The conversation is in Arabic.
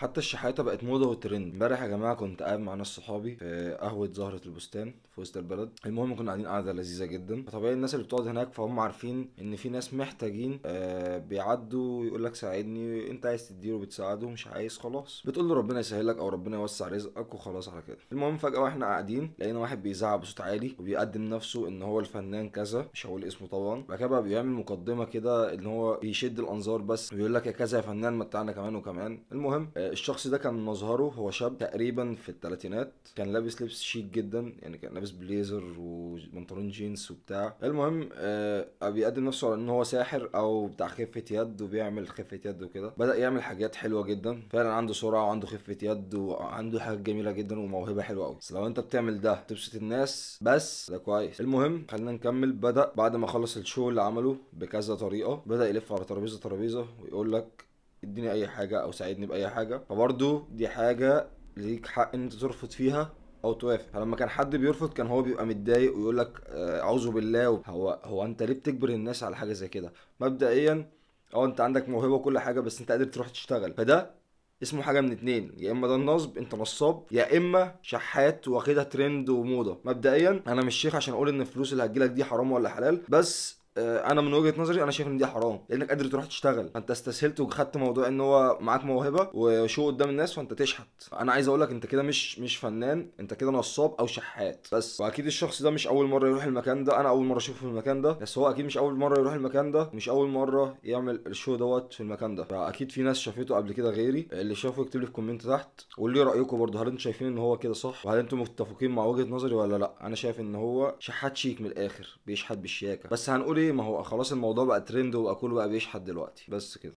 حتى الشحاته بقت موضه وترند امبارح يا جماعه كنت قاعد مع ناس صحابي في قهوه زهره البستان في وسط البلد المهم كنا قاعدين قاعده لذيذه جدا فطبيعي الناس اللي بتقعد هناك فهم عارفين ان في ناس محتاجين آه بيعدوا يقول لك ساعدني انت عايز تديله بتساعده مش عايز خلاص بتقول له ربنا يسهلك او ربنا يوسع رزقك وخلاص على كده المهم فجاه واحنا قاعدين لقينا واحد بيزعق بصوت عالي وبيقدم نفسه ان هو الفنان كذا مش هقول اسمه طبعا بعد كده بقى بيعمل مقدمه كده ان هو بيشد الانظار بس بيقول لك يا كذا يا فنان متعنا كمان وكمان المهم آه، الشخص ده كان مظهره هو شاب تقريبا في الثلاثينات كان لابس لبس شيك جدا يعني كان لابس بليزر وبنطلون جينز وبتاع المهم آه بيقدم نفسه على ان هو ساحر او بتاع خفه يد وبيعمل خفه يد وكده بدا يعمل حاجات حلوه جدا فعلا عنده سرعه وعنده خفه يد وعنده حاجات جميله جدا وموهبه حلوه قوي بس لو انت بتعمل ده تبسط الناس بس ده كويس المهم خلينا نكمل بدا بعد ما خلص الشو اللي عمله بكذا طريقه بدا يلف على ترابيزه ترابيزه ويقول لك اديني اي حاجه او ساعدني باي حاجه فبرضه دي حاجه ليك حق ان انت ترفض فيها او توافق فلما كان حد بيرفض كان هو بيبقى متضايق ويقول لك آه، اعوذ بالله هو هو انت ليه بتجبر الناس على حاجه زي كده مبدئيا اه انت عندك موهبه وكل حاجه بس انت قادر تروح تشتغل فده اسمه حاجه من اتنين يا اما ده النصب انت نصاب يا اما شحات واخدها ترند وموضه مبدئيا انا مش شيخ عشان اقول ان الفلوس اللي هتجيلك دي حرام ولا حلال بس آه، انا من وجهه نظري انا شايف ان دي حرام لانك قادر تروح تشتغل فانت استسهلت وخدت موضوع ان هو معاك موهبه وشو قدام الناس فانت تشحت انا عايز اقول لك انت كده مش مش فنان انت كده نصاب او شحات بس واكيد الشخص ده مش اول مره يروح المكان ده انا اول مره اشوفه في المكان ده بس هو اكيد مش اول مره يروح المكان ده مش اول مره يعمل الشو دوت في المكان ده فاكيد في ناس شافته قبل كده غيري اللي شافه يكتب لي في كومنت تحت قول لي رايكم برضه هل انتم شايفين ان هو كده صح وهل انتم متفقين مع وجهه نظري ولا لا انا شايف ان هو شحات شيك من الاخر بيشحت بالشياكه بس هنقول إيه؟ ما هو خلاص الموضوع بقى ترند وبقى كله بقى بيشحت دلوقتي بس كده